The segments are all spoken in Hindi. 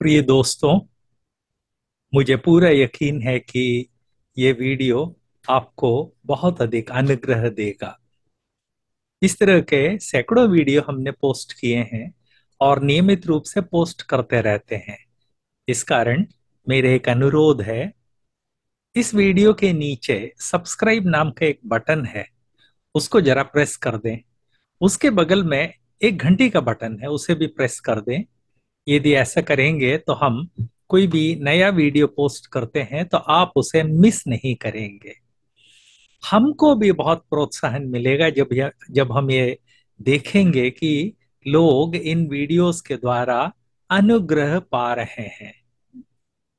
प्रिय दोस्तों मुझे पूरा यकीन है कि ये वीडियो आपको बहुत अधिक अनुग्रह देगा इस तरह के सैकड़ों वीडियो हमने पोस्ट किए हैं और नियमित रूप से पोस्ट करते रहते हैं इस कारण मेरे एक अनुरोध है इस वीडियो के नीचे सब्सक्राइब नाम का एक बटन है उसको जरा प्रेस कर दें उसके बगल में एक घंटी का बटन है उसे भी प्रेस कर दें यदि ऐसा करेंगे तो हम कोई भी नया वीडियो पोस्ट करते हैं तो आप उसे मिस नहीं करेंगे हमको भी बहुत प्रोत्साहन मिलेगा जब जब हम ये देखेंगे कि लोग इन वीडियोस के द्वारा अनुग्रह पा रहे हैं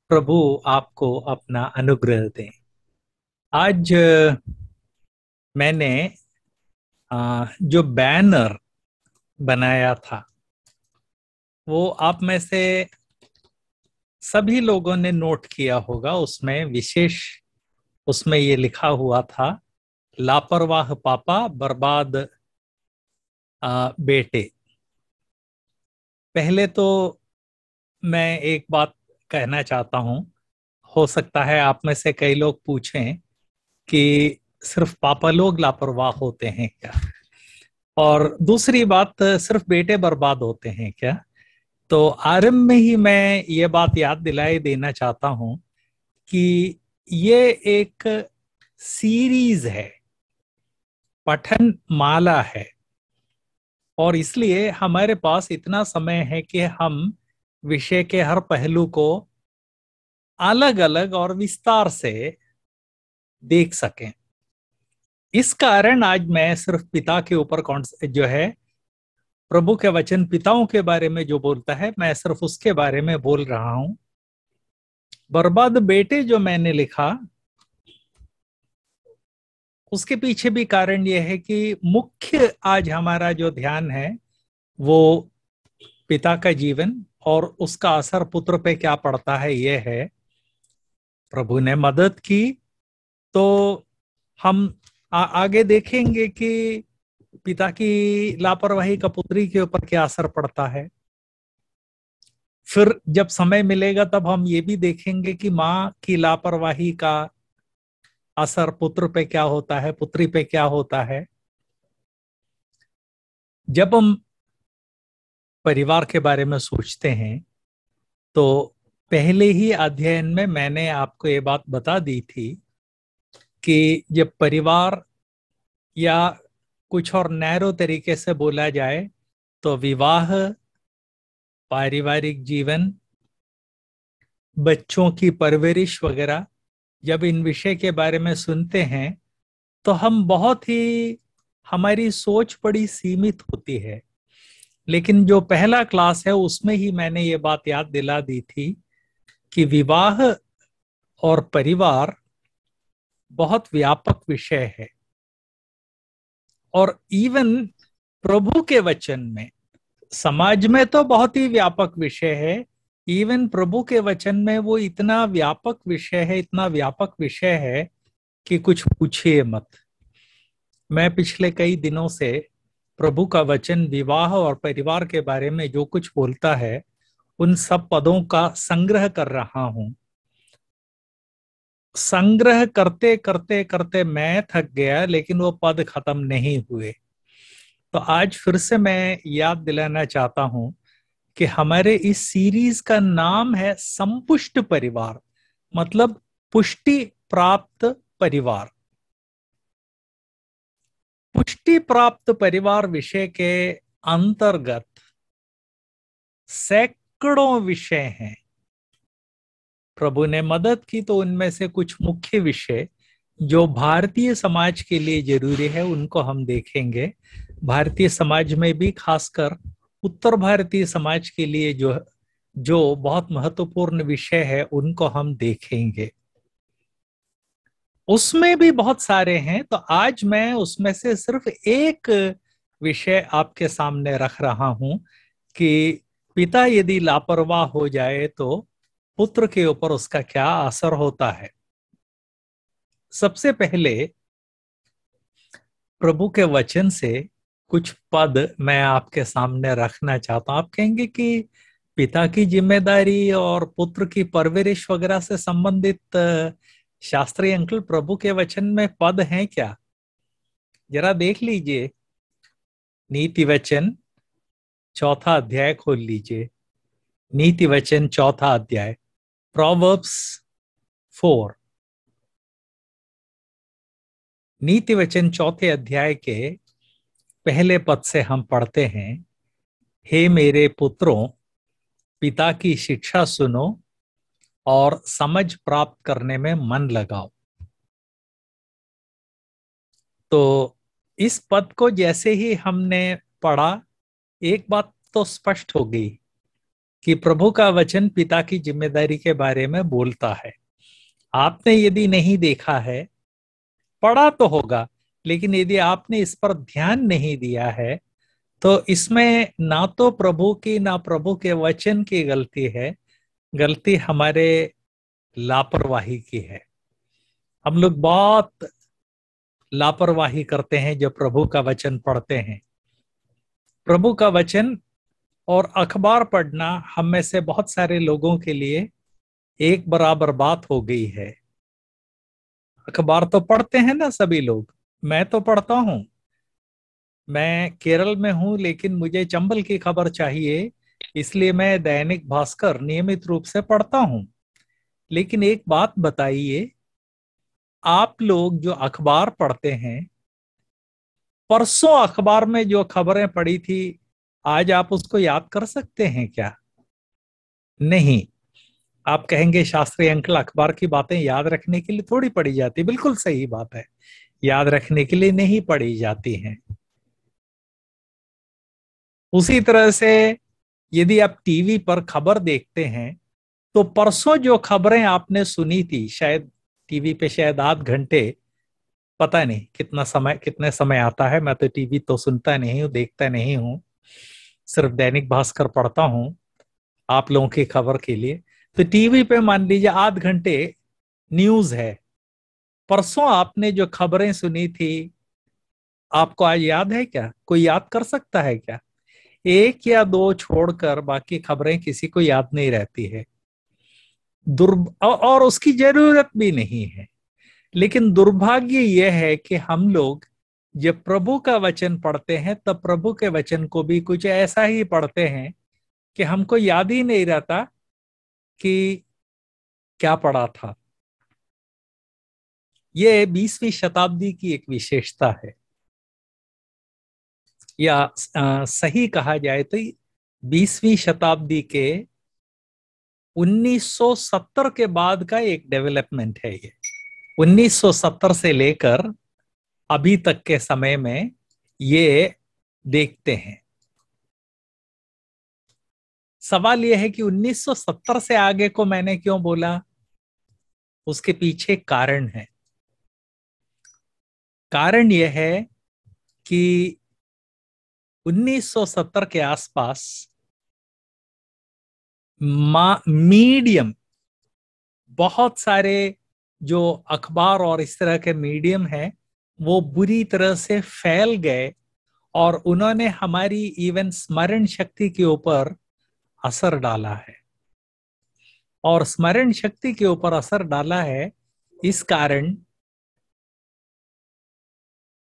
प्रभु आपको अपना अनुग्रह दें आज मैंने जो बैनर बनाया था वो आप में से सभी लोगों ने नोट किया होगा उसमें विशेष उसमें ये लिखा हुआ था लापरवाह पापा बर्बाद आ, बेटे पहले तो मैं एक बात कहना चाहता हूं हो सकता है आप में से कई लोग पूछें कि सिर्फ पापा लोग लापरवाह होते हैं क्या और दूसरी बात सिर्फ बेटे बर्बाद होते हैं क्या तो आरंभ में ही मैं ये बात याद दिलाए देना चाहता हूं कि ये एक सीरीज है पठन माला है और इसलिए हमारे पास इतना समय है कि हम विषय के हर पहलू को अलग अलग और विस्तार से देख सकें इस कारण आज मैं सिर्फ पिता के ऊपर जो है प्रभु के वचन पिताओं के बारे में जो बोलता है मैं सिर्फ उसके बारे में बोल रहा हूं बर्बाद बेटे जो मैंने लिखा उसके पीछे भी कारण यह है कि मुख्य आज हमारा जो ध्यान है वो पिता का जीवन और उसका असर पुत्र पे क्या पड़ता है यह है प्रभु ने मदद की तो हम आ, आगे देखेंगे कि पिता की लापरवाही का पुत्री के ऊपर क्या असर पड़ता है फिर जब समय मिलेगा तब हम ये भी देखेंगे कि माँ की लापरवाही का असर पुत्र पे क्या होता है पुत्री पे क्या होता है जब हम परिवार के बारे में सोचते हैं तो पहले ही अध्ययन में मैंने आपको ये बात बता दी थी कि जब परिवार या कुछ और नैरो तरीके से बोला जाए तो विवाह पारिवारिक जीवन बच्चों की परवरिश वगैरह जब इन विषय के बारे में सुनते हैं तो हम बहुत ही हमारी सोच बड़ी सीमित होती है लेकिन जो पहला क्लास है उसमें ही मैंने ये बात याद दिला दी थी कि विवाह और परिवार बहुत व्यापक विषय है और इवन प्रभु के वचन में समाज में तो बहुत ही व्यापक विषय है इवन प्रभु के वचन में वो इतना व्यापक विषय है इतना व्यापक विषय है कि कुछ पूछिए मत मैं पिछले कई दिनों से प्रभु का वचन विवाह और परिवार के बारे में जो कुछ बोलता है उन सब पदों का संग्रह कर रहा हूं संग्रह करते करते करते मैं थक गया लेकिन वो पद खत्म नहीं हुए तो आज फिर से मैं याद दिलाना चाहता हूं कि हमारे इस सीरीज का नाम है संपुष्ट परिवार मतलब पुष्टि प्राप्त परिवार पुष्टि प्राप्त परिवार विषय के अंतर्गत सैकड़ों विषय हैं प्रभु ने मदद की तो उनमें से कुछ मुख्य विषय जो भारतीय समाज के लिए जरूरी है उनको हम देखेंगे भारतीय समाज में भी खासकर उत्तर भारतीय समाज के लिए जो जो बहुत महत्वपूर्ण विषय है उनको हम देखेंगे उसमें भी बहुत सारे हैं तो आज मैं उसमें से सिर्फ एक विषय आपके सामने रख रहा हूं कि पिता यदि लापरवाह हो जाए तो पुत्र के ऊपर उसका क्या असर होता है सबसे पहले प्रभु के वचन से कुछ पद मैं आपके सामने रखना चाहता हूं आप कहेंगे कि पिता की जिम्मेदारी और पुत्र की परवरिश वगैरह से संबंधित शास्त्रीय अंकल प्रभु के वचन में पद हैं क्या जरा देख लीजिए नीति वचन चौथा अध्याय खोल लीजिए नीति वचन चौथा अध्याय Proverbs फोर नीति वचन चौथे अध्याय के पहले पद से हम पढ़ते हैं हे मेरे पुत्रों पिता की शिक्षा सुनो और समझ प्राप्त करने में मन लगाओ तो इस पद को जैसे ही हमने पढ़ा एक बात तो स्पष्ट हो गई कि प्रभु का वचन पिता की जिम्मेदारी के बारे में बोलता है आपने यदि नहीं देखा है पढ़ा तो होगा लेकिन यदि आपने इस पर ध्यान नहीं दिया है तो इसमें ना तो प्रभु की ना प्रभु के वचन की गलती है गलती हमारे लापरवाही की है हम लोग बहुत लापरवाही करते हैं जब प्रभु का वचन पढ़ते हैं प्रभु का वचन और अखबार पढ़ना हम में से बहुत सारे लोगों के लिए एक बराबर बात हो गई है अखबार तो पढ़ते हैं ना सभी लोग मैं तो पढ़ता हूं मैं केरल में हूं लेकिन मुझे चंबल की खबर चाहिए इसलिए मैं दैनिक भास्कर नियमित रूप से पढ़ता हूं लेकिन एक बात बताइए आप लोग जो अखबार पढ़ते हैं परसों अखबार में जो खबरें पड़ी थी आज आप उसको याद कर सकते हैं क्या नहीं आप कहेंगे शास्त्रीय अंकल अखबार की बातें याद रखने के लिए थोड़ी पढ़ी जाती बिल्कुल सही बात है याद रखने के लिए नहीं पढ़ी जाती हैं उसी तरह से यदि आप टीवी पर खबर देखते हैं तो परसों जो खबरें आपने सुनी थी शायद टीवी पे शायद आध घंटे पता नहीं कितना समय कितने समय आता है मैं तो टीवी तो सुनता नहीं हूं देखता नहीं हूं सिर्फ दैनिक भास्कर पढ़ता हूं आप लोगों की खबर के लिए तो टीवी पे मान लीजिए आध घंटे न्यूज है परसों आपने जो खबरें सुनी थी आपको आज याद है क्या कोई याद कर सकता है क्या एक या दो छोड़कर बाकी खबरें किसी को याद नहीं रहती है दुर् और उसकी जरूरत भी नहीं है लेकिन दुर्भाग्य यह है कि हम लोग जब प्रभु का वचन पढ़ते हैं तब प्रभु के वचन को भी कुछ ऐसा ही पढ़ते हैं कि हमको याद ही नहीं रहता कि क्या पढ़ा था ये बीसवीं शताब्दी की एक विशेषता है या आ, सही कहा जाए तो बीसवीं शताब्दी के 1970 के बाद का एक डेवलपमेंट है ये 1970 से लेकर अभी तक के समय में ये देखते हैं सवाल यह है कि 1970 से आगे को मैंने क्यों बोला उसके पीछे कारण है कारण यह है कि 1970 के आसपास मीडियम बहुत सारे जो अखबार और इस तरह के मीडियम हैं वो बुरी तरह से फैल गए और उन्होंने हमारी इवन स्मरण शक्ति के ऊपर असर डाला है और स्मरण शक्ति के ऊपर असर डाला है इस कारण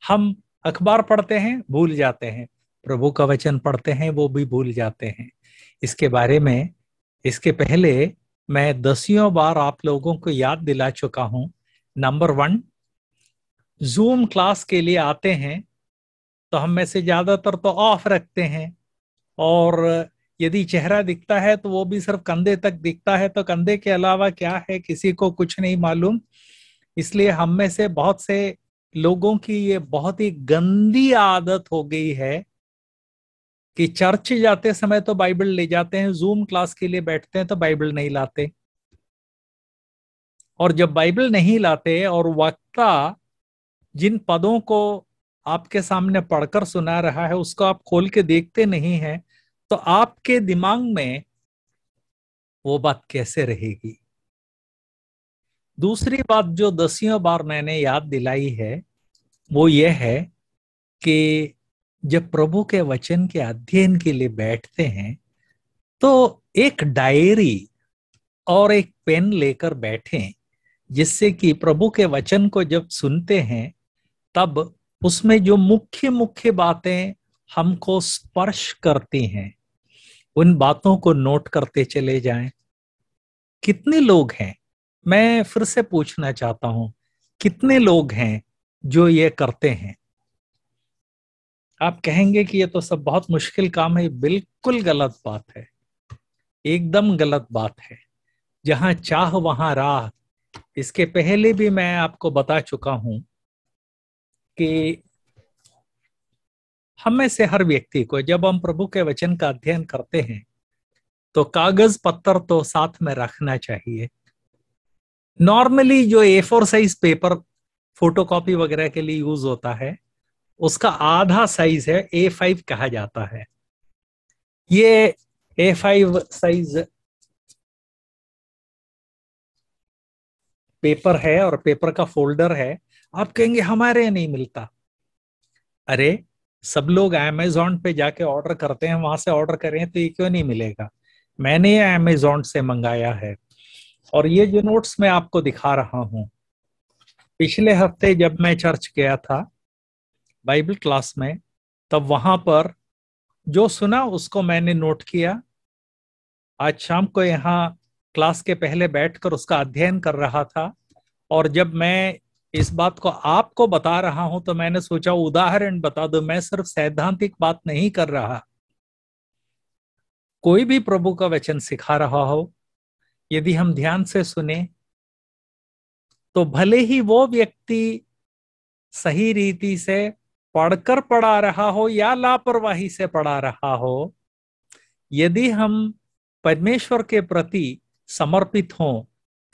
हम अखबार पढ़ते हैं भूल जाते हैं प्रभु का वचन पढ़ते हैं वो भी भूल जाते हैं इसके बारे में इसके पहले मैं दसियों बार आप लोगों को याद दिला चुका हूं नंबर वन जूम क्लास के लिए आते हैं तो हम में से ज़्यादातर तो ऑफ रखते हैं और यदि चेहरा दिखता है तो वो भी सिर्फ कंधे तक दिखता है तो कंधे के अलावा क्या है किसी को कुछ नहीं मालूम इसलिए हम में से बहुत से लोगों की ये बहुत ही गंदी आदत हो गई है कि चर्च जाते समय तो बाइबल ले जाते हैं जूम क्लास के लिए बैठते हैं तो बाइबल नहीं लाते और जब बाइबल नहीं लाते और वक्ता जिन पदों को आपके सामने पढ़कर सुना रहा है उसको आप खोल के देखते नहीं हैं तो आपके दिमाग में वो बात कैसे रहेगी दूसरी बात जो दसियों बार मैंने याद दिलाई है वो ये है कि जब प्रभु के वचन के अध्ययन के लिए बैठते हैं तो एक डायरी और एक पेन लेकर बैठें जिससे कि प्रभु के वचन को जब सुनते हैं तब उसमें जो मुख्य मुख्य बातें हमको स्पर्श करती हैं उन बातों को नोट करते चले जाएं कितने लोग हैं मैं फिर से पूछना चाहता हूं कितने लोग हैं जो ये करते हैं आप कहेंगे कि ये तो सब बहुत मुश्किल काम है बिल्कुल गलत बात है एकदम गलत बात है जहां चाह वहां राह इसके पहले भी मैं आपको बता चुका हूं कि हम में से हर व्यक्ति को जब हम प्रभु के वचन का अध्ययन करते हैं तो कागज पत्थर तो साथ में रखना चाहिए नॉर्मली जो A four size paper photocopy वगैरह के लिए यूज होता है उसका आधा साइज है ए फाइव कहा जाता है ये ए फाइव साइज पेपर है और पेपर का फोल्डर है आप कहेंगे हमारे यहाँ नहीं मिलता अरे सब लोग एमेजोन पे जाके ऑर्डर करते हैं वहां से ऑर्डर करें तो ये क्यों नहीं मिलेगा मैंने ये अमेजोन से मंगाया है और ये जो नोट्स मैं आपको दिखा रहा हूं पिछले हफ्ते जब मैं चर्च गया था बाइबल क्लास में तब वहां पर जो सुना उसको मैंने नोट किया आज शाम को यहाँ क्लास के पहले बैठकर उसका अध्ययन कर रहा था और जब मैं इस बात को आपको बता रहा हूं तो मैंने सोचा उदाहरण बता दो मैं सिर्फ सैद्धांतिक बात नहीं कर रहा कोई भी प्रभु का वचन सिखा रहा हो यदि हम ध्यान से सुने तो भले ही वो व्यक्ति सही रीति से पढ़कर पढ़ा रहा हो या लापरवाही से पढ़ा रहा हो यदि हम परमेश्वर के प्रति समर्पित हों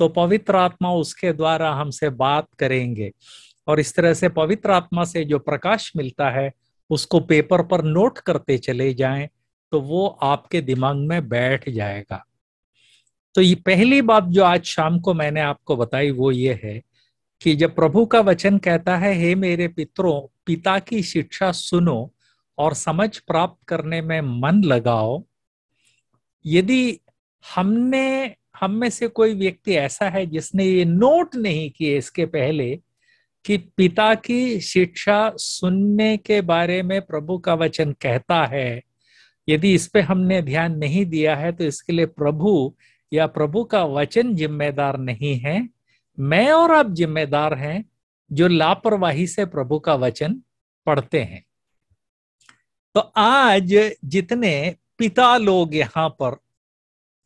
तो पवित्र आत्मा उसके द्वारा हमसे बात करेंगे और इस तरह से पवित्र आत्मा से जो प्रकाश मिलता है उसको पेपर पर नोट करते चले जाएं तो वो आपके दिमाग में बैठ जाएगा तो ये पहली बात जो आज शाम को मैंने आपको बताई वो ये है कि जब प्रभु का वचन कहता है हे मेरे पितरों पिता की शिक्षा सुनो और समझ प्राप्त करने में मन लगाओ यदि हमने हम में से कोई व्यक्ति ऐसा है जिसने ये नोट नहीं किए इसके पहले कि पिता की शिक्षा सुनने के बारे में प्रभु का वचन कहता है यदि इस पे हमने ध्यान नहीं दिया है तो इसके लिए प्रभु या प्रभु का वचन जिम्मेदार नहीं है मैं और आप जिम्मेदार हैं जो लापरवाही से प्रभु का वचन पढ़ते हैं तो आज जितने पिता लोग यहाँ पर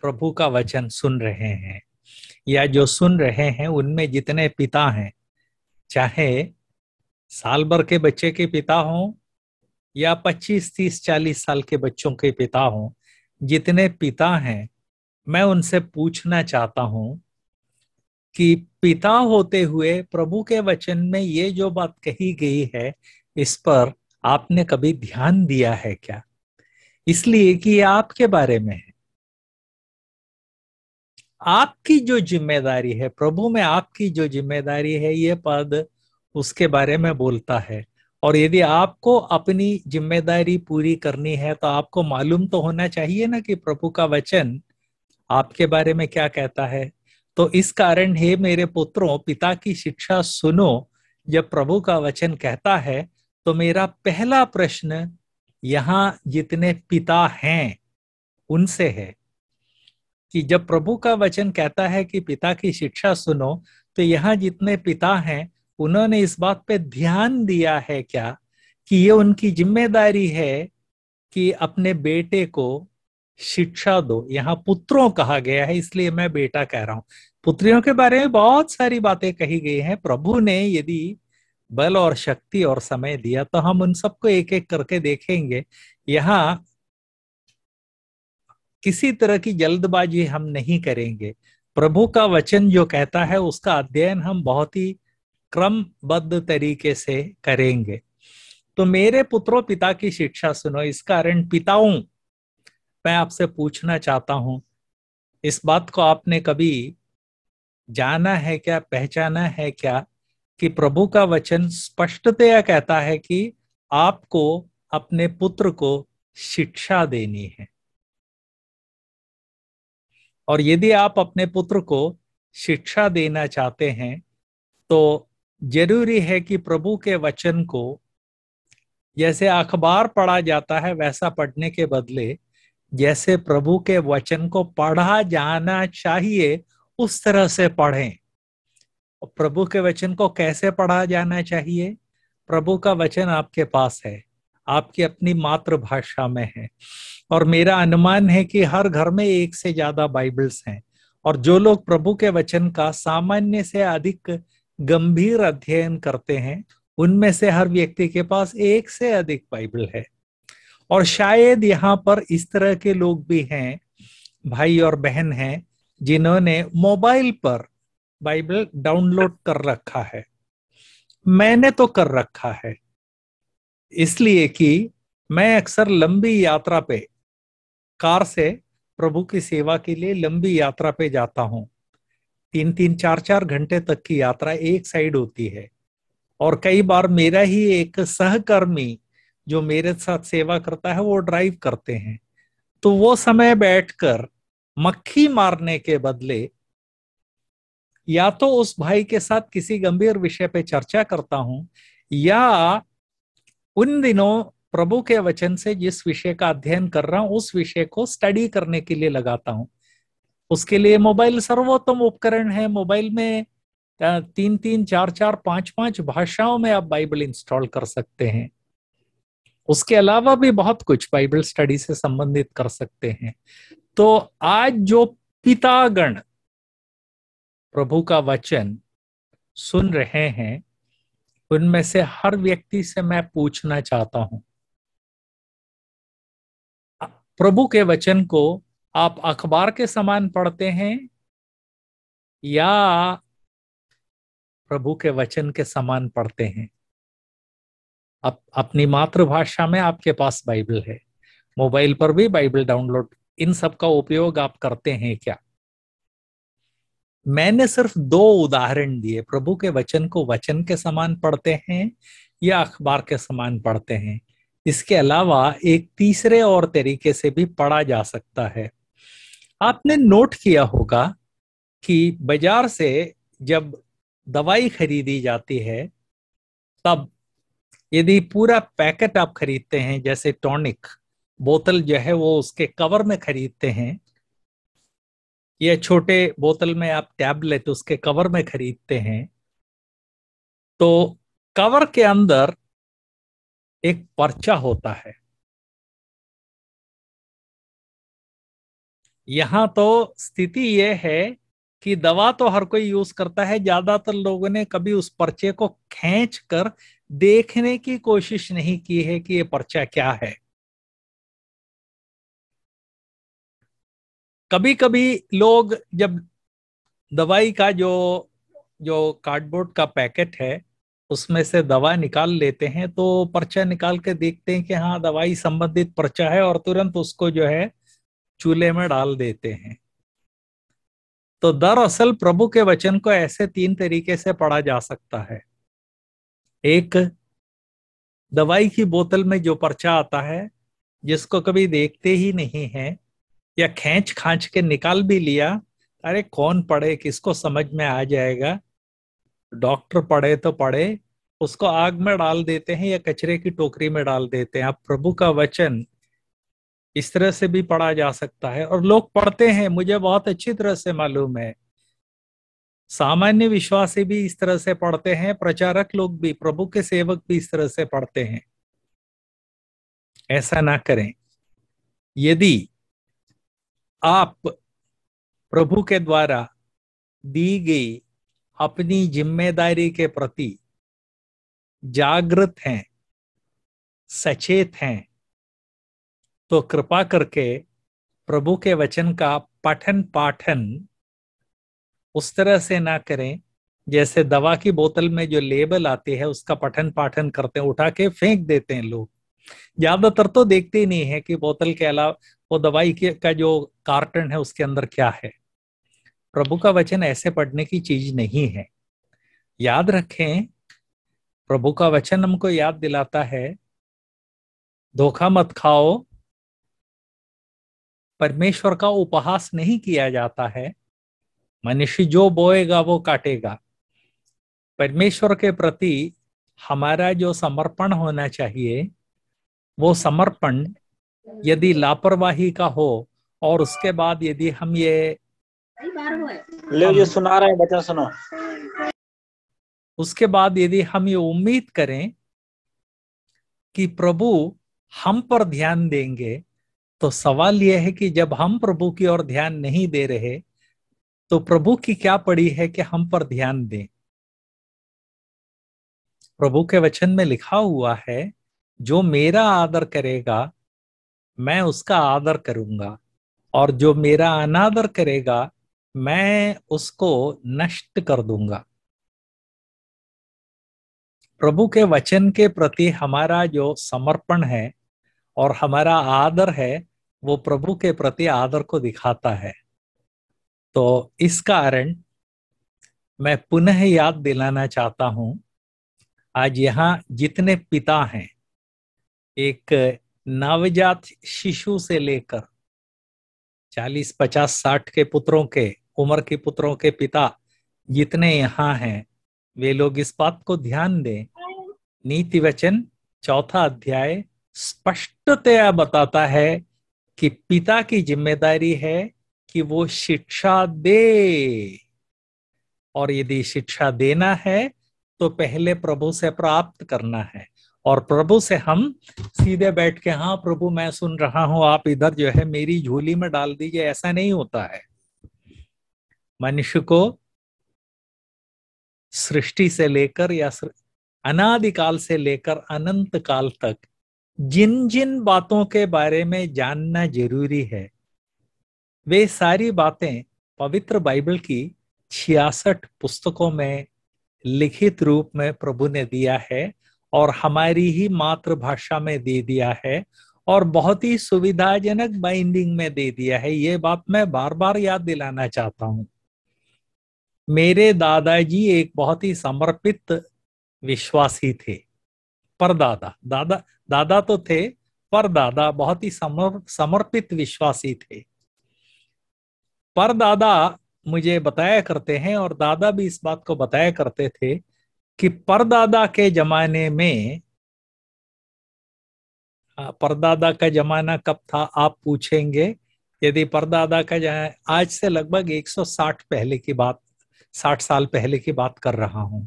प्रभु का वचन सुन रहे हैं या जो सुन रहे हैं उनमें जितने पिता हैं चाहे साल भर के बच्चे के पिता हों या 25, 30, 40 साल के बच्चों के पिता हों जितने पिता हैं मैं उनसे पूछना चाहता हूं कि पिता होते हुए प्रभु के वचन में ये जो बात कही गई है इस पर आपने कभी ध्यान दिया है क्या इसलिए कि ये आपके बारे में है आपकी जो जिम्मेदारी है प्रभु में आपकी जो जिम्मेदारी है ये पद उसके बारे में बोलता है और यदि आपको अपनी जिम्मेदारी पूरी करनी है तो आपको मालूम तो होना चाहिए ना कि प्रभु का वचन आपके बारे में क्या कहता है तो इस कारण हे मेरे पुत्रों पिता की शिक्षा सुनो जब प्रभु का वचन कहता है तो मेरा पहला प्रश्न यहाँ जितने पिता हैं उनसे है कि जब प्रभु का वचन कहता है कि पिता की शिक्षा सुनो तो यहाँ जितने पिता हैं उन्होंने इस बात पे ध्यान दिया है क्या कि ये उनकी जिम्मेदारी है कि अपने बेटे को शिक्षा दो यहाँ पुत्रों कहा गया है इसलिए मैं बेटा कह रहा हूं पुत्रियों के बारे में बहुत सारी बातें कही गई हैं प्रभु ने यदि बल और शक्ति और समय दिया तो हम उन सबको एक एक करके देखेंगे यहाँ किसी तरह की जल्दबाजी हम नहीं करेंगे प्रभु का वचन जो कहता है उसका अध्ययन हम बहुत ही क्रमबद्ध तरीके से करेंगे तो मेरे पुत्रों पिता की शिक्षा सुनो इस कारण पिताओं मैं आपसे पूछना चाहता हूं इस बात को आपने कभी जाना है क्या पहचाना है क्या कि प्रभु का वचन स्पष्टतया कहता है कि आपको अपने पुत्र को शिक्षा देनी है और यदि आप अपने पुत्र को शिक्षा देना चाहते हैं तो जरूरी है कि प्रभु के वचन को जैसे अखबार पढ़ा जाता है वैसा पढ़ने के बदले जैसे प्रभु के वचन को पढ़ा जाना चाहिए उस तरह से पढ़ें प्रभु के वचन को कैसे पढ़ा जाना चाहिए प्रभु का वचन आपके पास है आपकी अपनी मातृभाषा में है और मेरा अनुमान है कि हर घर में एक से ज्यादा बाइबल्स हैं और जो लोग प्रभु के वचन का सामान्य से अधिक गंभीर अध्ययन करते हैं उनमें से हर व्यक्ति के पास एक से अधिक बाइबल है और शायद यहाँ पर इस तरह के लोग भी हैं भाई और बहन हैं जिन्होंने मोबाइल पर बाइबल डाउनलोड कर रखा है मैंने तो कर रखा है इसलिए कि मैं अक्सर लंबी यात्रा पे कार से प्रभु की सेवा के लिए लंबी यात्रा पे जाता हूं तीन तीन चार चार घंटे तक की यात्रा एक साइड होती है और कई बार मेरा ही एक सहकर्मी जो मेरे साथ सेवा करता है वो ड्राइव करते हैं तो वो समय बैठकर मक्खी मारने के बदले या तो उस भाई के साथ किसी गंभीर विषय पे चर्चा करता हूं या उन दिनों प्रभु के वचन से जिस विषय का अध्ययन कर रहा हूं उस विषय को स्टडी करने के लिए लगाता हूं उसके लिए मोबाइल सर्वोत्तम उपकरण है मोबाइल में तीन तीन चार चार पांच पांच भाषाओं में आप बाइबल इंस्टॉल कर सकते हैं उसके अलावा भी बहुत कुछ बाइबल स्टडी से संबंधित कर सकते हैं तो आज जो पितागण प्रभु का वचन सुन रहे हैं उनमें से हर व्यक्ति से मैं पूछना चाहता हूं प्रभु के वचन को आप अखबार के समान पढ़ते हैं या प्रभु के वचन के समान पढ़ते हैं अप, अपनी मातृभाषा में आपके पास बाइबल है मोबाइल पर भी बाइबल डाउनलोड इन सब का उपयोग आप करते हैं क्या मैंने सिर्फ दो उदाहरण दिए प्रभु के वचन को वचन के समान पढ़ते हैं या अखबार के समान पढ़ते हैं इसके अलावा एक तीसरे और तरीके से भी पढ़ा जा सकता है आपने नोट किया होगा कि बाजार से जब दवाई खरीदी जाती है तब यदि पूरा पैकेट आप खरीदते हैं जैसे टॉनिक बोतल जो है वो उसके कवर में खरीदते हैं ये छोटे बोतल में आप टैबलेट तो उसके कवर में खरीदते हैं तो कवर के अंदर एक पर्चा होता है यहां तो स्थिति यह है कि दवा तो हर कोई यूज करता है ज्यादातर लोगों ने कभी उस पर्चे को खेच कर देखने की कोशिश नहीं की है कि ये पर्चा क्या है कभी कभी लोग जब दवाई का जो जो कार्डबोर्ड का पैकेट है उसमें से दवा निकाल लेते हैं तो पर्चा निकाल के देखते हैं कि हाँ दवाई संबंधित पर्चा है और तुरंत उसको जो है चूल्हे में डाल देते हैं तो दरअसल प्रभु के वचन को ऐसे तीन तरीके से पढ़ा जा सकता है एक दवाई की बोतल में जो पर्चा आता है जिसको कभी देखते ही नहीं है या खेच खाच के निकाल भी लिया अरे कौन पढ़े किसको समझ में आ जाएगा डॉक्टर पढ़े तो पढ़े उसको आग में डाल देते हैं या कचरे की टोकरी में डाल देते हैं आप प्रभु का वचन इस तरह से भी पढ़ा जा सकता है और लोग पढ़ते हैं मुझे बहुत अच्छी तरह से मालूम है सामान्य विश्वासी भी इस तरह से पढ़ते हैं प्रचारक लोग भी प्रभु के सेवक भी इस तरह से पढ़ते हैं ऐसा ना करें यदि आप प्रभु के द्वारा दी गई अपनी जिम्मेदारी के प्रति जागृत हैं सचेत हैं तो कृपा करके प्रभु के वचन का पठन पाठन उस तरह से ना करें जैसे दवा की बोतल में जो लेबल आती है उसका पठन पाठन करते हैं उठा के फेंक देते हैं लोग ज्यादातर तो देखते ही नहीं है कि बोतल के अलावा वो दवाई के का जो कार्टन है उसके अंदर क्या है प्रभु का वचन ऐसे पढ़ने की चीज नहीं है याद रखें प्रभु का वचन हमको याद दिलाता है धोखा मत खाओ परमेश्वर का उपहास नहीं किया जाता है मनुष्य जो बोएगा वो काटेगा परमेश्वर के प्रति हमारा जो समर्पण होना चाहिए वो समर्पण यदि लापरवाही का हो और उसके बाद यदि हम ये ले ये सुना रहे हैं बच्चा सुनो उसके बाद यदि हम ये उम्मीद करें कि प्रभु हम पर ध्यान देंगे तो सवाल यह है कि जब हम प्रभु की ओर ध्यान नहीं दे रहे तो प्रभु की क्या पड़ी है कि हम पर ध्यान दें प्रभु के वचन में लिखा हुआ है जो मेरा आदर करेगा मैं उसका आदर करूंगा और जो मेरा अनादर करेगा मैं उसको नष्ट कर दूंगा प्रभु के वचन के प्रति हमारा जो समर्पण है और हमारा आदर है वो प्रभु के प्रति आदर को दिखाता है तो इस कारण मैं पुनः याद दिलाना चाहता हूं आज यहाँ जितने पिता हैं एक नवजात शिशु से लेकर चालीस पचास साठ के पुत्रों के उम्र के पुत्रों के पिता जितने यहाँ हैं वे लोग इस बात को ध्यान दें नीति वचन चौथा अध्याय स्पष्टतया बताता है कि पिता की जिम्मेदारी है कि वो शिक्षा दे और यदि शिक्षा देना है तो पहले प्रभु से प्राप्त करना है और प्रभु से हम सीधे बैठ के हाँ प्रभु मैं सुन रहा हूं आप इधर जो है मेरी झोली में डाल दीजिए ऐसा नहीं होता है मनुष्य को सृष्टि से लेकर या अनादिकाल से लेकर अनंत काल तक जिन जिन बातों के बारे में जानना जरूरी है वे सारी बातें पवित्र बाइबल की छियासठ पुस्तकों में लिखित रूप में प्रभु ने दिया है और हमारी ही मातृभाषा में दे दिया है और बहुत ही सुविधाजनक बाइंडिंग में दे दिया है ये बात मैं बार बार याद दिलाना चाहता हूं मेरे दादाजी एक बहुत ही समर्पित विश्वासी थे पर दादा दादा दादा तो थे पर दादा बहुत ही समर, समर्पित विश्वासी थे पर दादा मुझे बताया करते हैं और दादा भी इस बात को बताया करते थे कि परदादा के जमाने में परदादा का जमाना कब था आप पूछेंगे यदि परदादा का आज से लगभग 160 पहले की बात 60 साल पहले की बात कर रहा हूं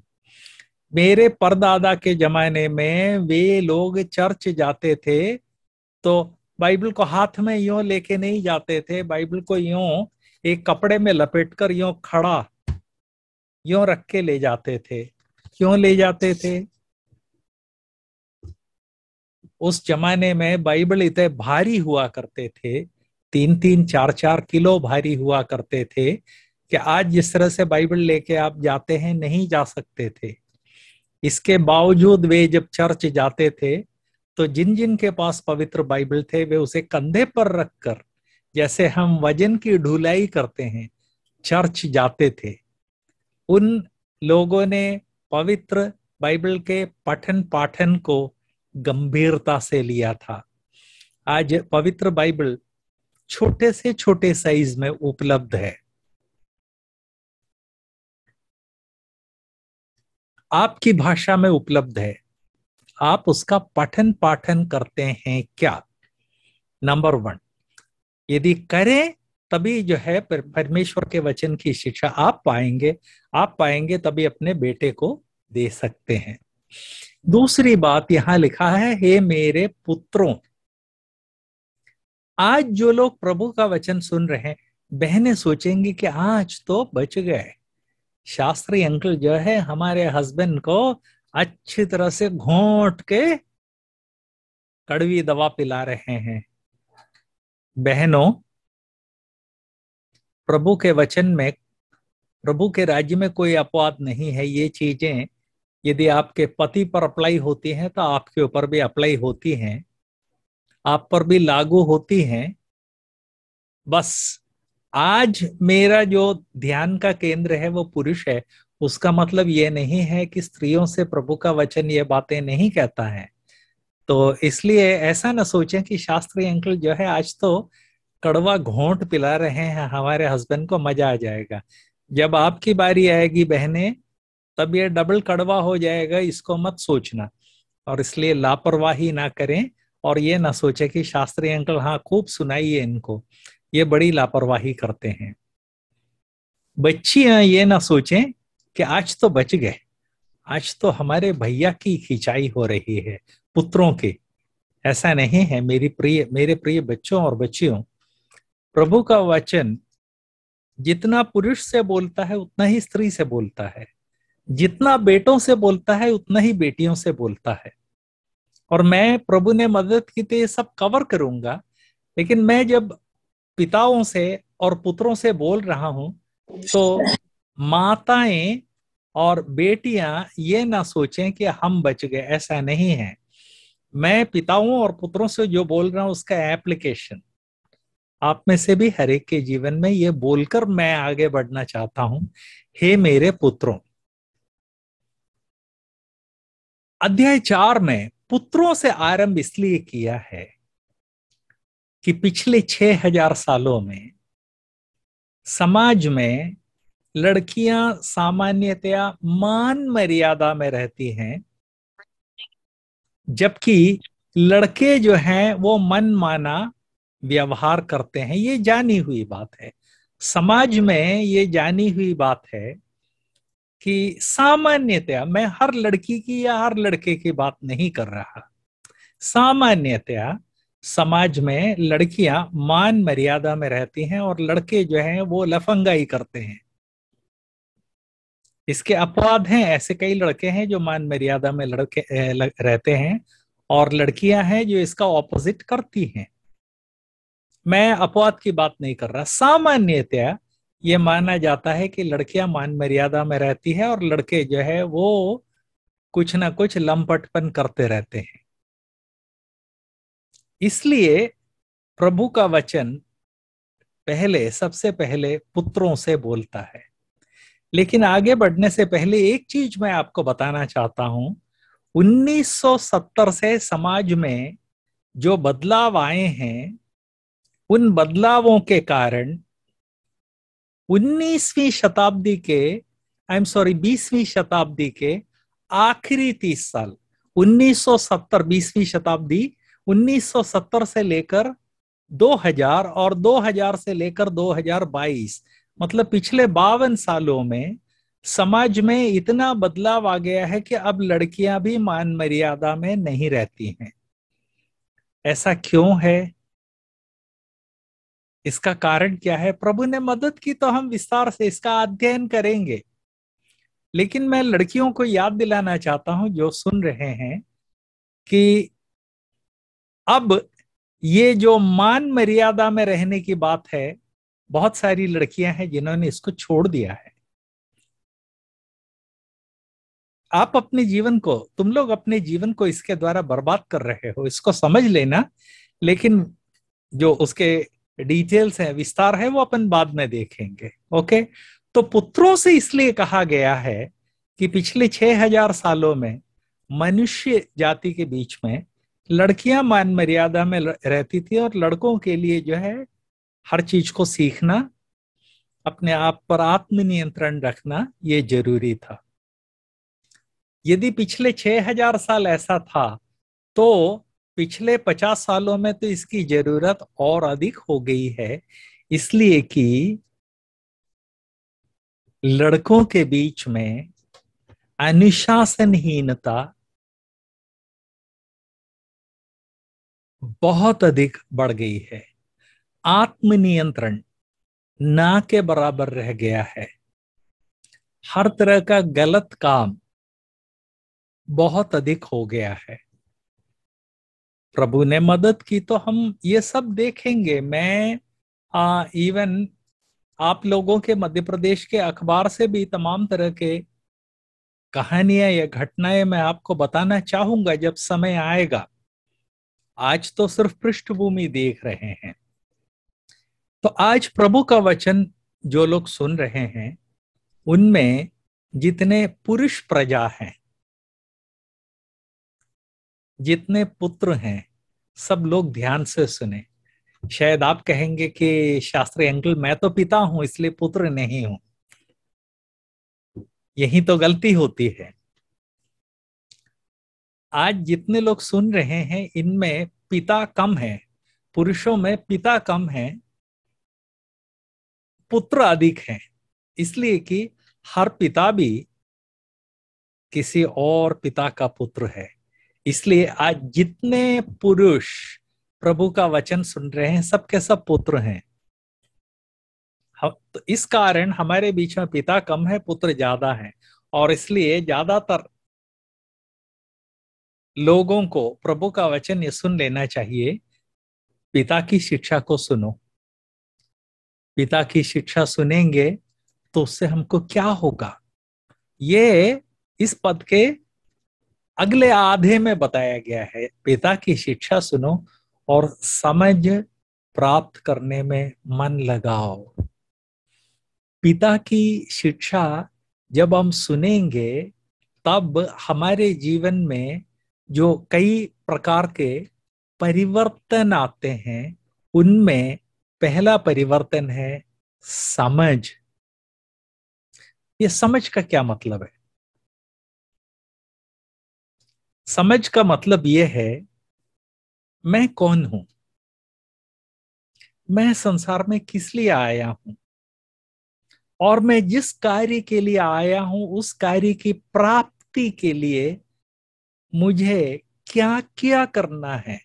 मेरे परदादा के जमाने में वे लोग चर्च जाते थे तो बाइबल को हाथ में यूं लेके नहीं जाते थे बाइबल को यूं एक कपड़े में लपेट कर यूं खड़ा यूं रख के ले जाते थे क्यों ले जाते थे उस जमाने में बाइबल इतने भारी हुआ करते थे तीन तीन चार चार किलो भारी हुआ करते थे कि आज जिस तरह से बाइबल लेके आप जाते हैं नहीं जा सकते थे इसके बावजूद वे जब चर्च जाते थे तो जिन जिन के पास पवित्र बाइबल थे वे उसे कंधे पर रखकर जैसे हम वजन की ढुलाई करते हैं चर्च जाते थे उन लोगों ने पवित्र बाइबल के पठन पाठन को गंभीरता से लिया था आज पवित्र बाइबल छोटे से छोटे साइज में उपलब्ध है आपकी भाषा में उपलब्ध है आप उसका पठन पाठन करते हैं क्या नंबर वन यदि करें तभी जो है परमेश्वर के वचन की शिक्षा आप पाएंगे आप पाएंगे तभी अपने बेटे को दे सकते हैं दूसरी बात यहां लिखा है हे मेरे पुत्रों आज जो लोग प्रभु का वचन सुन रहे हैं बहनें सोचेंगी कि आज तो बच गए शास्त्री अंकल जो है हमारे हस्बैंड को अच्छी तरह से घोट के कड़वी दवा पिला रहे हैं बहनों प्रभु के वचन में प्रभु के राज्य में कोई अपवाद नहीं है ये चीजें यदि आपके पति पर अप्लाई होती हैं तो आपके ऊपर भी अप्लाई होती हैं आप पर भी लागू होती हैं बस आज मेरा जो ध्यान का केंद्र है वो पुरुष है उसका मतलब ये नहीं है कि स्त्रियों से प्रभु का वचन ये बातें नहीं कहता है तो इसलिए ऐसा ना सोचें कि शास्त्री अंकल जो है आज तो कड़वा घोंट पिला रहे हैं हमारे हस्बैंड को मजा आ जाएगा जब आपकी बारी आएगी बहने तब ये डबल कड़वा हो जाएगा इसको मत सोचना और इसलिए लापरवाही ना करें और ये ना सोचे कि शास्त्री अंकल हाँ खूब सुनाइए इनको ये बड़ी लापरवाही करते हैं बच्चियां हाँ, ये ना सोचें कि आज तो बच गए आज तो हमारे भैया की खिंचाई हो रही है पुत्रों के ऐसा नहीं है मेरी प्रिय मेरे प्रिय बच्चों और बच्चियों प्रभु का वचन जितना पुरुष से बोलता है उतना ही स्त्री से बोलता है जितना बेटों से बोलता है उतना ही बेटियों से बोलता है और मैं प्रभु ने मदद की तो ये सब कवर करूंगा लेकिन मैं जब पिताओं से और पुत्रों से बोल रहा हूं तो माताएं और बेटियां ये ना सोचें कि हम बच गए ऐसा नहीं है मैं पिताओं और पुत्रों से जो बोल रहा हूं उसका एप्लीकेशन आप में से भी हरेक के जीवन में ये बोलकर मैं आगे बढ़ना चाहता हूं हे मेरे पुत्रों अध्याय चार में पुत्रों से आरंभ इसलिए किया है कि पिछले छह हजार सालों में समाज में लड़कियां सामान्यतया मान मर्यादा में रहती हैं जबकि लड़के जो हैं वो मन माना व्यवहार करते हैं ये जानी हुई बात है समाज में ये जानी हुई बात है कि सामान्यतया मैं हर लड़की की या हर लड़के की बात नहीं कर रहा सामान्यतया समाज में लड़कियां मान मर्यादा में रहती हैं और लड़के जो हैं वो लफंगाई करते हैं इसके अपवाद हैं ऐसे कई लड़के हैं जो मान मर्यादा में लड़के रहते हैं और लड़कियां हैं जो इसका ऑपोजिट करती हैं मैं अपवाद की बात नहीं कर रहा सामान्यतया ये माना जाता है कि लड़कियां मान मर्यादा में रहती है और लड़के जो है वो कुछ ना कुछ लंपटपन करते रहते हैं इसलिए प्रभु का वचन पहले सबसे पहले पुत्रों से बोलता है लेकिन आगे बढ़ने से पहले एक चीज मैं आपको बताना चाहता हूं 1970 से समाज में जो बदलाव आए हैं उन बदलावों के कारण 19वीं शताब्दी के आई एम सॉरी 20वीं शताब्दी के आखिरी तीस साल 1970 बीसवीं शताब्दी 1970 से लेकर 2000 और 2000 से लेकर 2022 मतलब पिछले बावन सालों में समाज में इतना बदलाव आ गया है कि अब लड़कियां भी मान मर्यादा में नहीं रहती हैं ऐसा क्यों है इसका कारण क्या है प्रभु ने मदद की तो हम विस्तार से इसका अध्ययन करेंगे लेकिन मैं लड़कियों को याद दिलाना चाहता हूं जो सुन रहे हैं कि अब ये जो मान मर्यादा में रहने की बात है बहुत सारी लड़कियां हैं जिन्होंने इसको छोड़ दिया है आप अपने जीवन को तुम लोग अपने जीवन को इसके द्वारा बर्बाद कर रहे हो इसको समझ लेना लेकिन जो उसके डिटेल्स है विस्तार है वो अपन बाद में देखेंगे ओके तो पुत्रों से इसलिए कहा गया है कि पिछले छह हजार सालों में मनुष्य जाति के बीच में लड़कियां मान मर्यादा में रहती थी और लड़कों के लिए जो है हर चीज को सीखना अपने आप पर आत्म नियंत्रण रखना ये जरूरी था यदि पिछले छह हजार साल ऐसा था तो पिछले पचास सालों में तो इसकी जरूरत और अधिक हो गई है इसलिए कि लड़कों के बीच में अनुशासनहीनता बहुत अधिक बढ़ गई है आत्मनियंत्रण ना के बराबर रह गया है हर तरह का गलत काम बहुत अधिक हो गया है प्रभु ने मदद की तो हम ये सब देखेंगे मैं आ, इवन आप लोगों के मध्य प्रदेश के अखबार से भी तमाम तरह के कहानियां या घटनाएं मैं आपको बताना चाहूंगा जब समय आएगा आज तो सिर्फ पृष्ठभूमि देख रहे हैं तो आज प्रभु का वचन जो लोग सुन रहे हैं उनमें जितने पुरुष प्रजा हैं जितने पुत्र हैं सब लोग ध्यान से सुने शायद आप कहेंगे कि शास्त्री अंकल मैं तो पिता हूं इसलिए पुत्र नहीं हूं यही तो गलती होती है आज जितने लोग सुन रहे हैं इनमें पिता कम है पुरुषों में पिता कम है पुत्र अधिक है इसलिए कि हर पिता भी किसी और पिता का पुत्र है इसलिए आज जितने पुरुष प्रभु का वचन सुन रहे हैं सबके सब पुत्र हैं तो इस कारण हमारे बीच में पिता कम है पुत्र ज्यादा है और इसलिए ज्यादातर लोगों को प्रभु का वचन ये सुन लेना चाहिए पिता की शिक्षा को सुनो पिता की शिक्षा सुनेंगे तो उससे हमको क्या होगा ये इस पद के अगले आधे में बताया गया है पिता की शिक्षा सुनो और समझ प्राप्त करने में मन लगाओ पिता की शिक्षा जब हम सुनेंगे तब हमारे जीवन में जो कई प्रकार के परिवर्तन आते हैं उनमें पहला परिवर्तन है समझ ये समझ का क्या मतलब है समझ का मतलब यह है मैं कौन हूं मैं संसार में किस लिए आया हूं और मैं जिस कार्य के लिए आया हूं उस कार्य की प्राप्ति के लिए मुझे क्या क्या करना है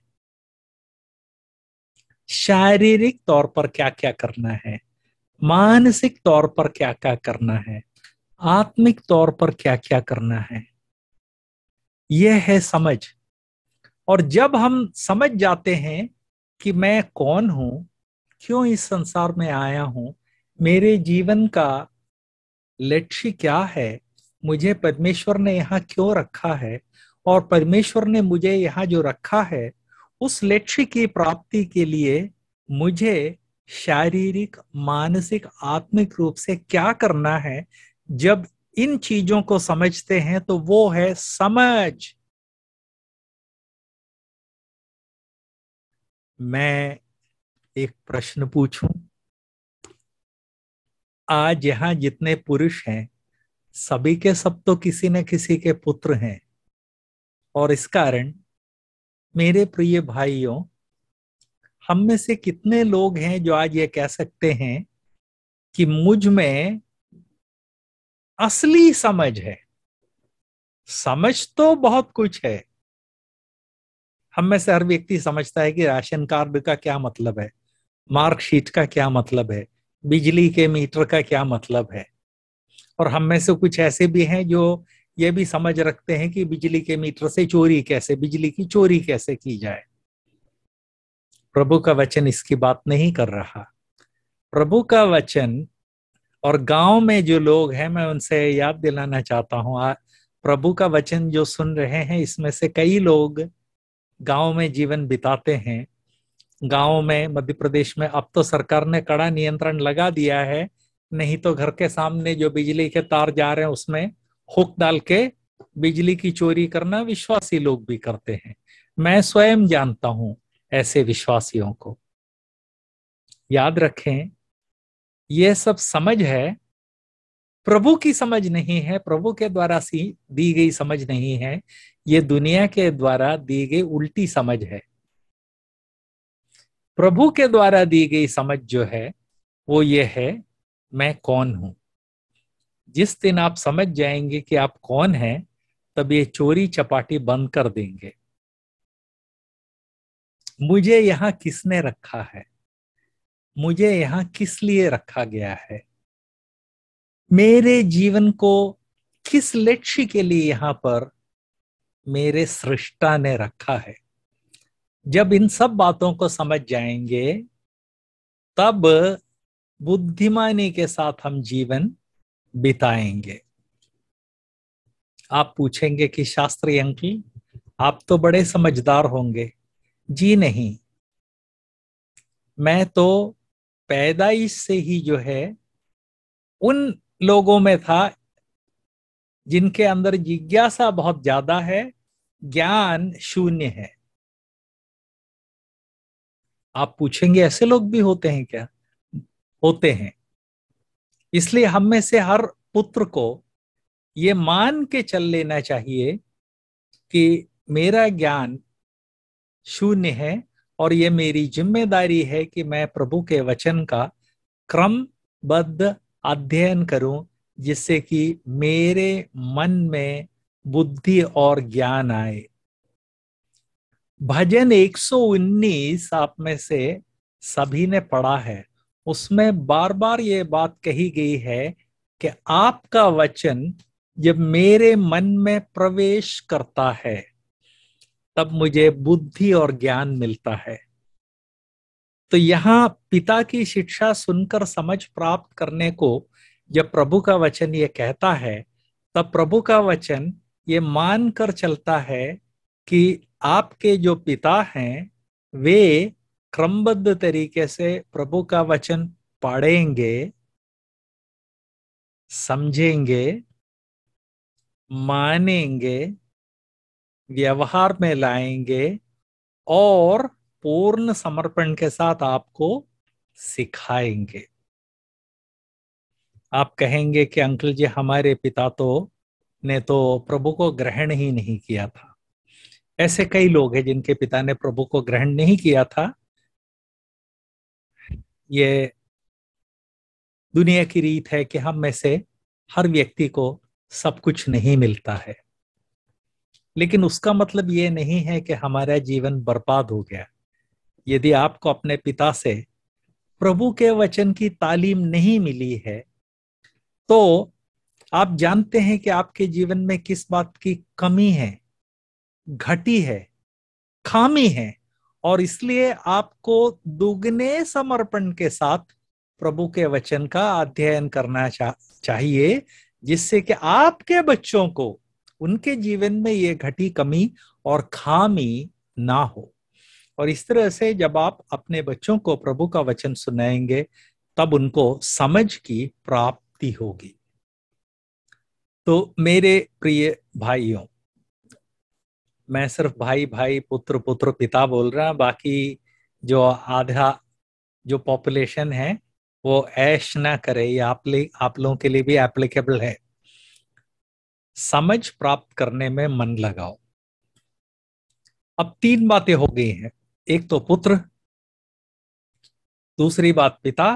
शारीरिक तौर पर क्या क्या करना है मानसिक तौर पर क्या क्या करना है आत्मिक तौर पर क्या क्या करना है ये है समझ और जब हम समझ जाते हैं कि मैं कौन हूं क्यों इस संसार में आया हूं मेरे जीवन का लक्ष्य क्या है मुझे परमेश्वर ने यहाँ क्यों रखा है और परमेश्वर ने मुझे यहाँ जो रखा है उस लक्ष्य की प्राप्ति के लिए मुझे शारीरिक मानसिक आत्मिक रूप से क्या करना है जब इन चीजों को समझते हैं तो वो है समझ मैं एक प्रश्न पूछूं आज यहां जितने पुरुष हैं सभी के सब तो किसी न किसी के पुत्र हैं और इस कारण मेरे प्रिय भाइयों हम में से कितने लोग हैं जो आज ये कह सकते हैं कि मुझ में असली समझ है समझ तो बहुत कुछ है हम में से हर व्यक्ति समझता है कि राशन कार्ड का क्या मतलब है मार्कशीट का क्या मतलब है बिजली के मीटर का क्या मतलब है और हम में से कुछ ऐसे भी हैं जो ये भी समझ रखते हैं कि बिजली के मीटर से चोरी कैसे बिजली की चोरी कैसे की जाए प्रभु का वचन इसकी बात नहीं कर रहा प्रभु का वचन और गांव में जो लोग हैं मैं उनसे याद दिलाना चाहता हूँ प्रभु का वचन जो सुन रहे हैं इसमें से कई लोग गांव में जीवन बिताते हैं गांव में मध्य प्रदेश में अब तो सरकार ने कड़ा नियंत्रण लगा दिया है नहीं तो घर के सामने जो बिजली के तार जा रहे हैं उसमें हुक डाल के बिजली की चोरी करना विश्वासी लोग भी करते हैं मैं स्वयं जानता हूं ऐसे विश्वासियों को याद रखें ये सब समझ है प्रभु की समझ नहीं है प्रभु के द्वारा सी दी गई समझ नहीं है ये दुनिया के द्वारा दी गई उल्टी समझ है प्रभु के द्वारा दी गई समझ जो है वो ये है मैं कौन हूं जिस दिन आप समझ जाएंगे कि आप कौन हैं तब ये चोरी चपाटी बंद कर देंगे मुझे यहां किसने रखा है मुझे यहां किस लिए रखा गया है मेरे जीवन को किस लक्ष्य के लिए यहाँ पर मेरे सृष्टा ने रखा है जब इन सब बातों को समझ जाएंगे तब बुद्धिमानी के साथ हम जीवन बिताएंगे आप पूछेंगे कि शास्त्री अंकल आप तो बड़े समझदार होंगे जी नहीं मैं तो पैदाइश से ही जो है उन लोगों में था जिनके अंदर जिज्ञासा बहुत ज्यादा है ज्ञान शून्य है आप पूछेंगे ऐसे लोग भी होते हैं क्या होते हैं इसलिए हम में से हर पुत्र को ये मान के चल लेना चाहिए कि मेरा ज्ञान शून्य है और ये मेरी जिम्मेदारी है कि मैं प्रभु के वचन का क्रमबद्ध अध्ययन करूं जिससे कि मेरे मन में बुद्धि और ज्ञान आए भजन 119 आप में से सभी ने पढ़ा है उसमें बार बार ये बात कही गई है कि आपका वचन जब मेरे मन में प्रवेश करता है तब मुझे बुद्धि और ज्ञान मिलता है तो यहाँ पिता की शिक्षा सुनकर समझ प्राप्त करने को जब प्रभु का वचन ये कहता है तब प्रभु का वचन ये मान कर चलता है कि आपके जो पिता हैं वे क्रमबद्ध तरीके से प्रभु का वचन पढ़ेंगे समझेंगे मानेंगे व्यवहार में लाएंगे और पूर्ण समर्पण के साथ आपको सिखाएंगे आप कहेंगे कि अंकल जी हमारे पिता तो ने तो प्रभु को ग्रहण ही नहीं किया था ऐसे कई लोग हैं जिनके पिता ने प्रभु को ग्रहण नहीं किया था ये दुनिया की रीत है कि हम में से हर व्यक्ति को सब कुछ नहीं मिलता है लेकिन उसका मतलब ये नहीं है कि हमारा जीवन बर्बाद हो गया यदि आपको अपने पिता से प्रभु के वचन की तालीम नहीं मिली है तो आप जानते हैं कि आपके जीवन में किस बात की कमी है घटी है खामी है और इसलिए आपको दुगने समर्पण के साथ प्रभु के वचन का अध्ययन करना चा, चाहिए जिससे कि आपके बच्चों को उनके जीवन में ये घटी कमी और खामी ना हो और इस तरह से जब आप अपने बच्चों को प्रभु का वचन सुनाएंगे तब उनको समझ की प्राप्ति होगी तो मेरे प्रिय भाइयों मैं सिर्फ भाई भाई पुत्र पुत्र पिता बोल रहा हूं बाकी जो आधा जो पॉपुलेशन है वो ऐश ना करे ये आप, आप लोगों के लिए भी एप्लीकेबल है समझ प्राप्त करने में मन लगाओ अब तीन बातें हो गई हैं एक तो पुत्र दूसरी बात पिता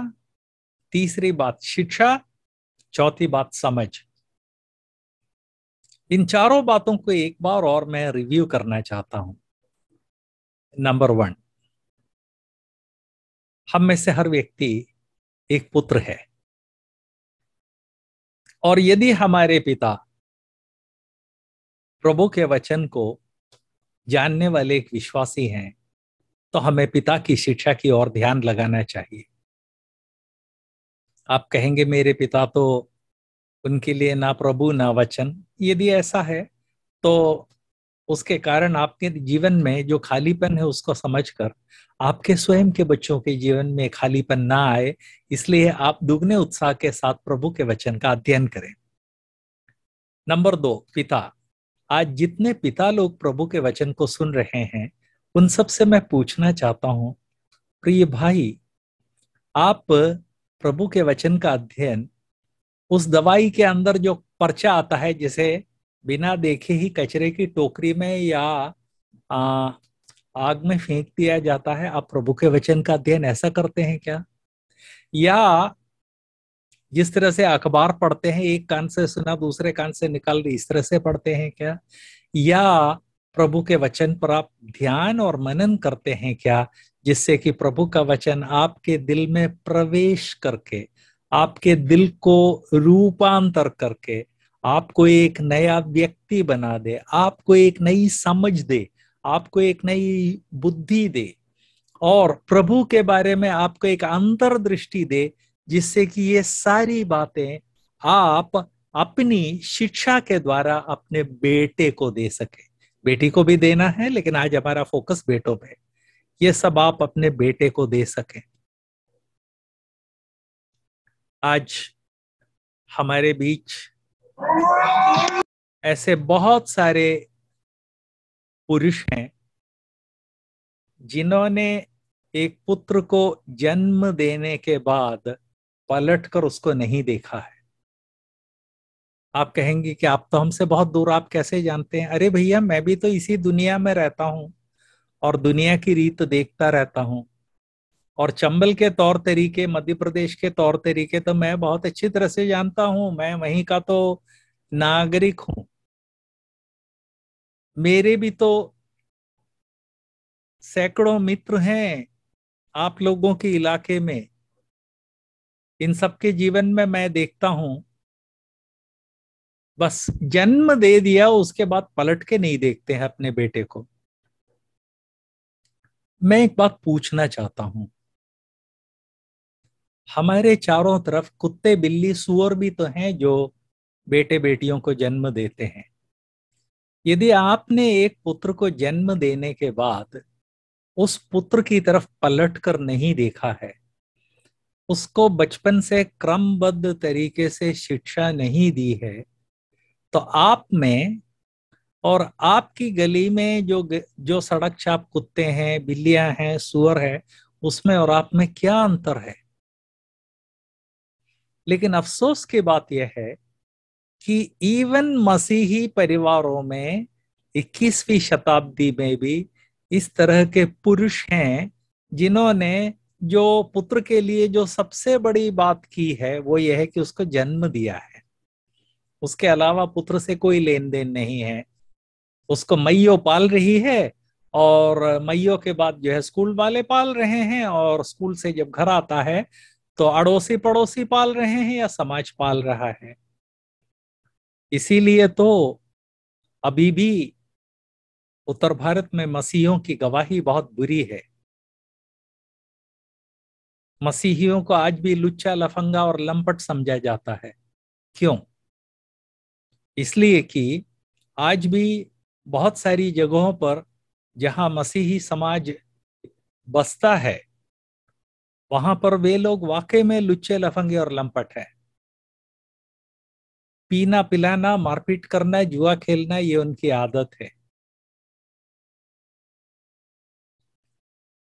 तीसरी बात शिक्षा चौथी बात समझ इन चारों बातों को एक बार और मैं रिव्यू करना चाहता हूं नंबर वन हम में से हर व्यक्ति एक पुत्र है और यदि हमारे पिता प्रभु के वचन को जानने वाले एक विश्वासी हैं तो हमें पिता की शिक्षा की ओर ध्यान लगाना चाहिए आप कहेंगे मेरे पिता तो उनके लिए ना प्रभु ना वचन यदि ऐसा है तो उसके कारण आपके जीवन में जो खालीपन है उसको समझकर आपके स्वयं के बच्चों के जीवन में खालीपन ना आए इसलिए आप दुगने उत्साह के साथ प्रभु के वचन का अध्ययन करें नंबर दो पिता आज जितने पिता लोग प्रभु के वचन को सुन रहे हैं उन सब से मैं पूछना चाहता हूं प्रिय भाई आप प्रभु के वचन का अध्ययन उस दवाई के अंदर जो पर्चा आता है जिसे बिना देखे ही कचरे की टोकरी में या आ, आग में फेंक दिया जाता है आप प्रभु के वचन का अध्ययन ऐसा करते हैं क्या या जिस तरह से अखबार पढ़ते हैं एक कान से सुना दूसरे कान से निकाल इस तरह से पढ़ते हैं क्या या प्रभु के वचन पर आप ध्यान और मनन करते हैं क्या जिससे कि प्रभु का वचन आपके दिल में प्रवेश करके आपके दिल को रूपांतर करके आपको एक नया व्यक्ति बना दे आपको एक नई समझ दे आपको एक नई बुद्धि दे और प्रभु के बारे में आपको एक अंतर्दृष्टि दे जिससे कि ये सारी बातें आप अपनी शिक्षा के द्वारा अपने बेटे को दे सके बेटी को भी देना है लेकिन आज हमारा फोकस बेटों पे ये सब आप अपने बेटे को दे सके आज हमारे बीच ऐसे बहुत सारे पुरुष हैं जिन्होंने एक पुत्र को जन्म देने के बाद पलट कर उसको नहीं देखा है आप कहेंगे कि आप तो हमसे बहुत दूर आप कैसे जानते हैं अरे भैया मैं भी तो इसी दुनिया में रहता हूं और दुनिया की रीत देखता रहता हूँ और चंबल के तौर तरीके मध्य प्रदेश के तौर तरीके तो मैं बहुत अच्छी तरह से जानता हूं मैं वहीं का तो नागरिक हूँ मेरे भी तो सैकड़ों मित्र हैं आप लोगों के इलाके में इन सबके जीवन में मैं देखता हूं बस जन्म दे दिया उसके बाद पलट के नहीं देखते हैं अपने बेटे को मैं एक बात पूछना चाहता हूं हमारे चारों तरफ कुत्ते बिल्ली सुअर भी तो हैं जो बेटे बेटियों को जन्म देते हैं यदि आपने एक पुत्र को जन्म देने के बाद उस पुत्र की तरफ पलट कर नहीं देखा है उसको बचपन से क्रमबद्ध तरीके से शिक्षा नहीं दी है तो आप में और आपकी गली में जो जो सड़क छाप कुत्ते हैं बिल्लियां हैं सुअर है उसमें और आप में क्या अंतर है लेकिन अफसोस की बात यह है कि इवन मसीही परिवारों में 21वीं शताब्दी में भी इस तरह के पुरुष हैं जिन्होंने जो पुत्र के लिए जो सबसे बड़ी बात की है वो ये है कि उसको जन्म दिया है उसके अलावा पुत्र से कोई लेन देन नहीं है उसको मैयो पाल रही है और मैयो के बाद जो है स्कूल वाले पाल रहे हैं और स्कूल से जब घर आता है तो अड़ोसी पड़ोसी पाल रहे हैं या समाज पाल रहा है इसीलिए तो अभी भी उत्तर भारत में मसीहों की गवाही बहुत बुरी है मसीहियों को आज भी लुच्चा लफंगा और लंपट समझा जाता है क्यों इसलिए कि आज भी बहुत सारी जगहों पर जहां मसीही समाज बसता है वहां पर वे लोग वाकई में लुच्चे लफंगे और लंपट हैं पीना पिलाना मारपीट करना जुआ खेलना ये उनकी आदत है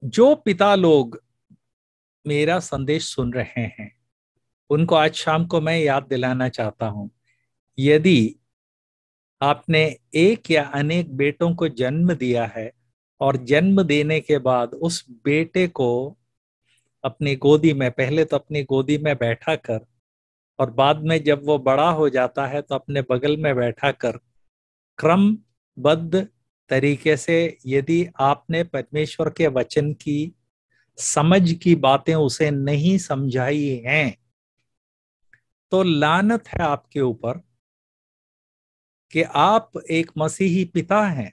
जो पिता लोग मेरा संदेश सुन रहे हैं उनको आज शाम को मैं याद दिलाना चाहता हूं यदि आपने एक या अनेक बेटों को जन्म दिया है और जन्म देने के बाद उस बेटे को अपनी गोदी में पहले तो अपनी गोदी में बैठा कर और बाद में जब वो बड़ा हो जाता है तो अपने बगल में बैठा कर क्रमबद्ध तरीके से यदि आपने परमेश्वर के वचन की समझ की बातें उसे नहीं समझाई हैं तो लानत है आपके ऊपर कि आप एक मसीही पिता हैं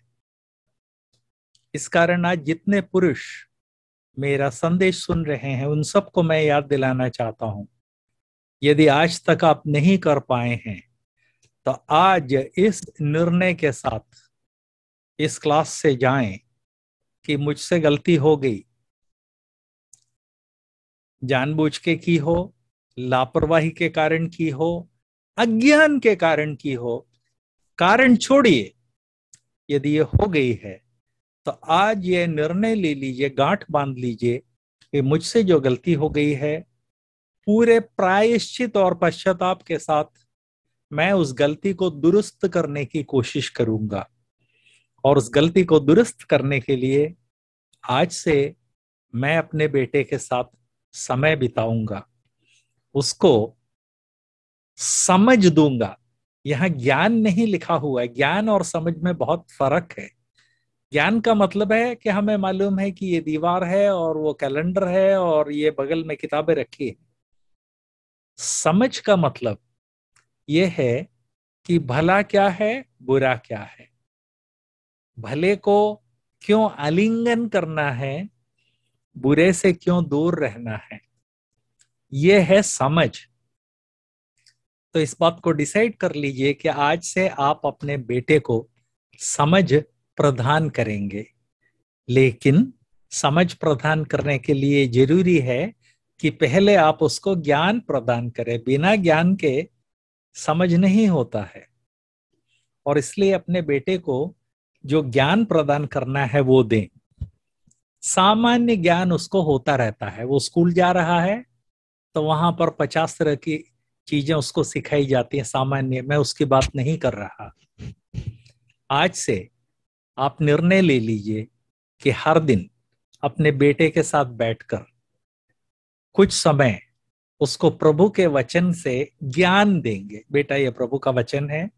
इस कारण आज जितने पुरुष मेरा संदेश सुन रहे हैं उन सबको मैं याद दिलाना चाहता हूं यदि आज तक आप नहीं कर पाए हैं तो आज इस निर्णय के साथ इस क्लास से जाएं कि मुझसे गलती हो गई जानबूझ के की हो लापरवाही के कारण की हो अज्ञान के कारण की हो कारण छोड़िए यदि ये हो गई है तो आज ये निर्णय ले लीजिए गांठ बांध लीजिए कि मुझसे जो गलती हो गई है पूरे प्रायश्चित और पश्चाताप के साथ मैं उस गलती को दुरुस्त करने की कोशिश करूंगा और उस गलती को दुरुस्त करने के लिए आज से मैं अपने बेटे के साथ समय बिताऊंगा उसको समझ दूंगा यहां ज्ञान नहीं लिखा हुआ है ज्ञान और समझ में बहुत फर्क है ज्ञान का मतलब है कि हमें मालूम है कि ये दीवार है और वो कैलेंडर है और ये बगल में किताबें रखी है समझ का मतलब ये है कि भला क्या है बुरा क्या है भले को क्यों आलिंगन करना है बुरे से क्यों दूर रहना है ये है समझ तो इस बात को डिसाइड कर लीजिए कि आज से आप अपने बेटे को समझ प्रदान करेंगे लेकिन समझ प्रदान करने के लिए जरूरी है कि पहले आप उसको ज्ञान प्रदान करें बिना ज्ञान के समझ नहीं होता है और इसलिए अपने बेटे को जो ज्ञान प्रदान करना है वो दें सामान्य ज्ञान उसको होता रहता है वो स्कूल जा रहा है तो वहां पर पचास तरह की चीजें उसको सिखाई जाती हैं सामान्य मैं उसकी बात नहीं कर रहा आज से आप निर्णय ले लीजिए कि हर दिन अपने बेटे के साथ बैठकर कुछ समय उसको प्रभु के वचन से ज्ञान देंगे बेटा ये प्रभु का वचन है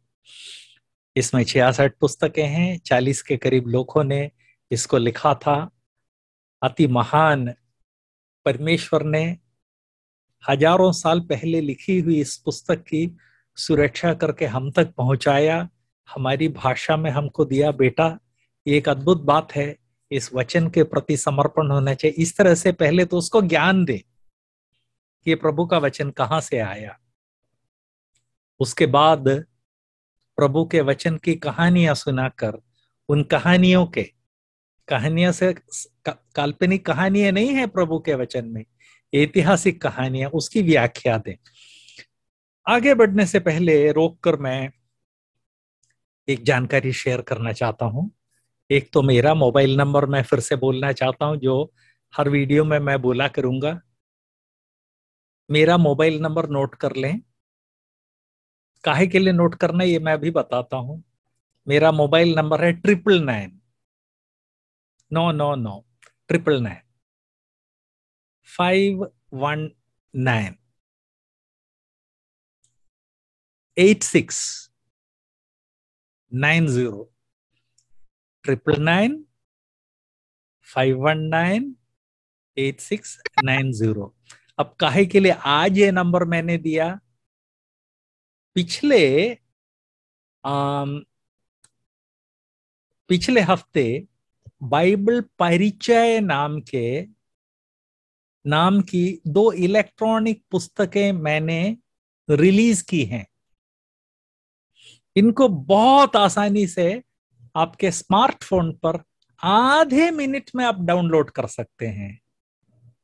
इसमें छियासठ पुस्तकें हैं चालीस के करीब लोगों ने इसको लिखा था अति महान परमेश्वर ने हजारों साल पहले लिखी हुई इस पुस्तक की सुरक्षा करके हम तक पहुंचाया हमारी भाषा में हमको दिया बेटा ये एक अद्भुत बात है इस वचन के प्रति समर्पण होना चाहिए इस तरह से पहले तो उसको ज्ञान दे कि ये प्रभु का वचन कहाँ से आया उसके बाद प्रभु के वचन की कहानियां सुनाकर उन कहानियों के कहानियां से काल्पनिक कहानियां नहीं है प्रभु के वचन में ऐतिहासिक कहानियां उसकी व्याख्या दें आगे बढ़ने से पहले रोक कर मैं एक जानकारी शेयर करना चाहता हूं एक तो मेरा मोबाइल नंबर मैं फिर से बोलना चाहता हूं जो हर वीडियो में मैं बोला करूंगा मेरा मोबाइल नंबर नोट कर लें काहे के लिए नोट करना ये मैं अभी बताता हूं मेरा मोबाइल नंबर है triple nine No, no, no. Triple nine. Five one nine. Eight six nine zero. Triple nine. Five one nine eight six nine zero अब काहे के लिए आज ये नंबर मैंने दिया पिछले आम, पिछले हफ्ते बाइबल परिचय नाम के नाम की दो इलेक्ट्रॉनिक पुस्तकें मैंने रिलीज की हैं इनको बहुत आसानी से आपके स्मार्टफोन पर आधे मिनट में आप डाउनलोड कर सकते हैं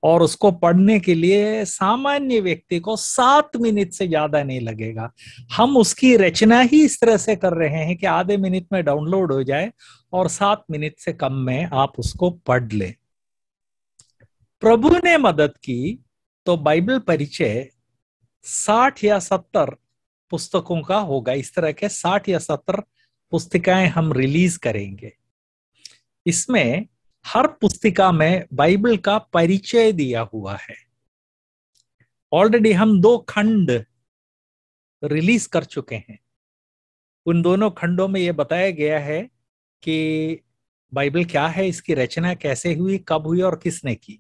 और उसको पढ़ने के लिए सामान्य व्यक्ति को सात मिनट से ज्यादा नहीं लगेगा हम उसकी रचना ही इस तरह से कर रहे हैं कि आधे मिनट में डाउनलोड हो जाए और सात मिनट से कम में आप उसको पढ़ लें प्रभु ने मदद की तो बाइबल परिचय साठ या सत्तर पुस्तकों का होगा इस तरह के साठ या सत्तर पुस्तिकाएं हम रिलीज करेंगे इसमें हर पुस्तिका में बाइबल का परिचय दिया हुआ है ऑलरेडी हम दो खंड रिलीज कर चुके हैं उन दोनों खंडों में यह बताया गया है कि बाइबल क्या है इसकी रचना कैसे हुई कब हुई और किसने की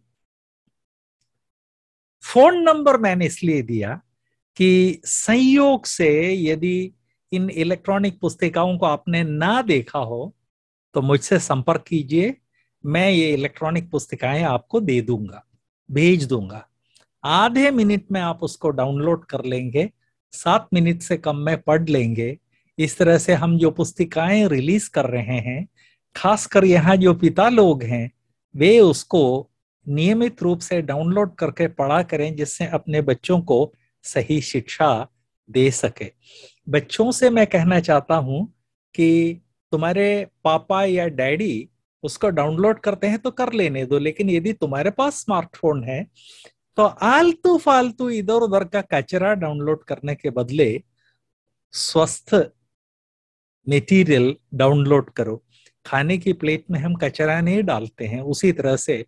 फोन नंबर मैंने इसलिए दिया कि संयोग से यदि इन इलेक्ट्रॉनिक पुस्तिकाओं को आपने ना देखा हो तो मुझसे संपर्क कीजिए मैं ये इलेक्ट्रॉनिक पुस्तिकाएं आपको दे दूंगा भेज दूंगा आधे मिनट में आप उसको डाउनलोड कर लेंगे सात मिनट से कम में पढ़ लेंगे इस तरह से हम जो पुस्तिकाएं रिलीज कर रहे हैं खासकर यहाँ जो पिता लोग हैं वे उसको नियमित रूप से डाउनलोड करके पढ़ा करें जिससे अपने बच्चों को सही शिक्षा दे सके बच्चों से मैं कहना चाहता हूं कि तुम्हारे पापा या डैडी उसको डाउनलोड करते हैं तो कर लेने दो लेकिन यदि तुम्हारे पास स्मार्टफोन है तो आलतू फालतू इधर उधर का कचरा डाउनलोड करने के बदले स्वस्थ मेटीरियल डाउनलोड करो खाने की प्लेट में हम कचरा नहीं डालते हैं उसी तरह से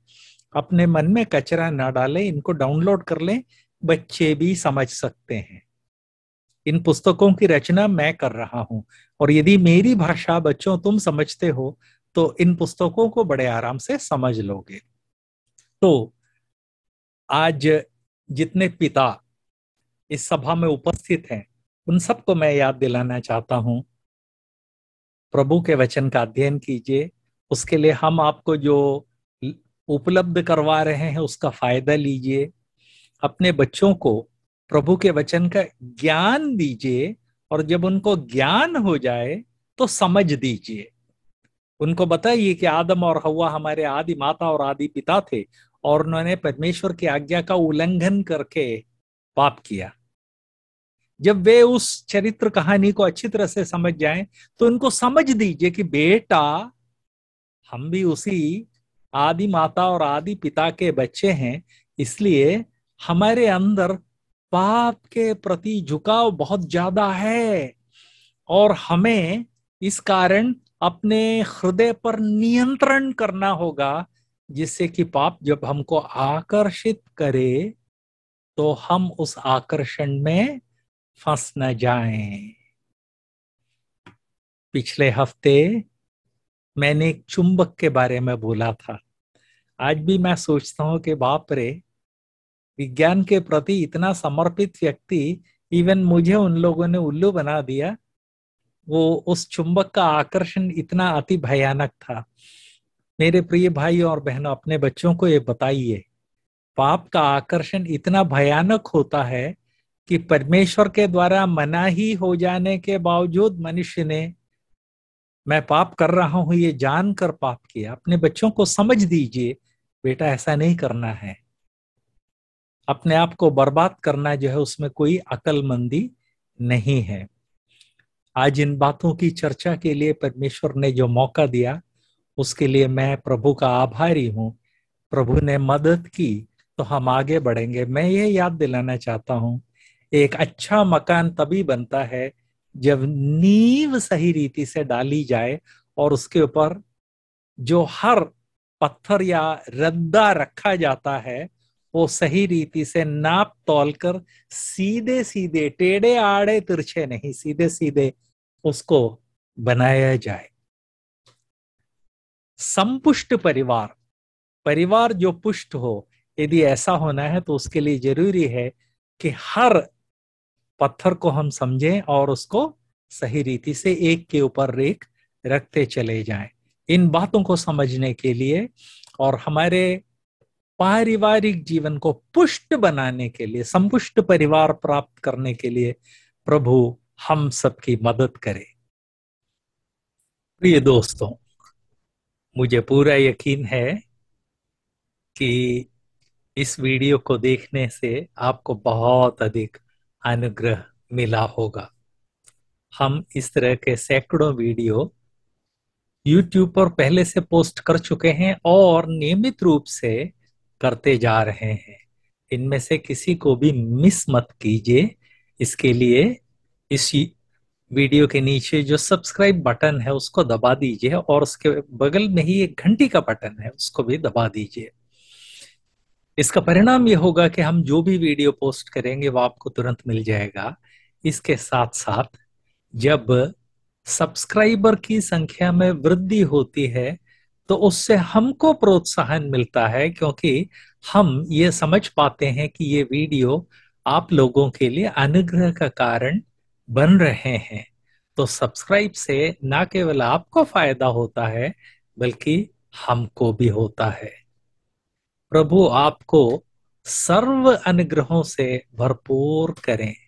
अपने मन में कचरा ना डालें इनको डाउनलोड कर लें बच्चे भी समझ सकते हैं इन पुस्तकों की रचना मैं कर रहा हूं और यदि मेरी भाषा बच्चों तुम समझते हो तो इन पुस्तकों को बड़े आराम से समझ लोगे तो आज जितने पिता इस सभा में उपस्थित हैं उन सबको मैं याद दिलाना चाहता हूं प्रभु के वचन का अध्ययन कीजिए उसके लिए हम आपको जो उपलब्ध करवा रहे हैं उसका फायदा लीजिए अपने बच्चों को प्रभु के वचन का ज्ञान दीजिए और जब उनको ज्ञान हो जाए तो समझ दीजिए उनको बताइए कि आदम और हवा हमारे आदि माता और आदि पिता थे और उन्होंने परमेश्वर की आज्ञा का उल्लंघन करके पाप किया जब वे उस चरित्र कहानी को अच्छी तरह से समझ जाएं तो उनको समझ दीजिए कि बेटा हम भी उसी आदि माता और आदि पिता के बच्चे हैं इसलिए हमारे अंदर पाप के प्रति झुकाव बहुत ज्यादा है और हमें इस कारण अपने हृदय पर नियंत्रण करना होगा जिससे कि पाप जब हमको आकर्षित करे तो हम उस आकर्षण में फंस न जाएं। पिछले हफ्ते मैंने एक चुंबक के बारे में बोला था आज भी मैं सोचता हूं कि बाप रे विज्ञान के प्रति इतना समर्पित व्यक्ति इवन मुझे उन लोगों ने उल्लू बना दिया वो उस चुंबक का आकर्षण इतना अति भयानक था मेरे प्रिय भाई और बहनों अपने बच्चों को ये बताइए पाप का आकर्षण इतना भयानक होता है कि परमेश्वर के द्वारा मना ही हो जाने के बावजूद मनुष्य ने मैं पाप कर रहा हूं ये जान कर पाप किया अपने बच्चों को समझ दीजिए बेटा ऐसा नहीं करना है अपने आप को बर्बाद करना जो है उसमें कोई अकलमंदी नहीं है आज इन बातों की चर्चा के लिए परमेश्वर ने जो मौका दिया उसके लिए मैं प्रभु का आभारी हूँ प्रभु ने मदद की तो हम आगे बढ़ेंगे मैं ये याद दिलाना चाहता हूँ एक अच्छा मकान तभी बनता है जब नींव सही रीति से डाली जाए और उसके ऊपर जो हर पत्थर या रद्दा रखा जाता है वो सही रीति से नाप तोल कर सीधे सीधे टेढ़े आड़े तिरछे नहीं सीधे सीधे उसको बनाया जाए संपुष्ट परिवार परिवार जो पुष्ट हो यदि ऐसा होना है तो उसके लिए जरूरी है कि हर पत्थर को हम समझें और उसको सही रीति से एक के ऊपर एक रखते चले जाएं इन बातों को समझने के लिए और हमारे पारिवारिक जीवन को पुष्ट बनाने के लिए संपुष्ट परिवार प्राप्त करने के लिए प्रभु हम सबकी मदद करे प्रिय दोस्तों मुझे पूरा यकीन है कि इस वीडियो को देखने से आपको बहुत अधिक अनुग्रह मिला होगा हम इस तरह के सैकड़ों वीडियो YouTube पर पहले से पोस्ट कर चुके हैं और नियमित रूप से करते जा रहे हैं इनमें से किसी को भी मिस मत कीजिए इसके लिए इस वीडियो के नीचे जो सब्सक्राइब बटन है उसको दबा दीजिए और उसके बगल में ही एक घंटी का बटन है उसको भी दबा दीजिए इसका परिणाम ये होगा कि हम जो भी वीडियो पोस्ट करेंगे वो आपको तुरंत मिल जाएगा इसके साथ साथ जब सब्सक्राइबर की संख्या में वृद्धि होती है तो उससे हमको प्रोत्साहन मिलता है क्योंकि हम ये समझ पाते हैं कि ये वीडियो आप लोगों के लिए अनुग्रह का कारण बन रहे हैं तो सब्सक्राइब से ना केवल आपको फायदा होता है बल्कि हमको भी होता है प्रभु आपको सर्व अनुग्रहों से भरपूर करें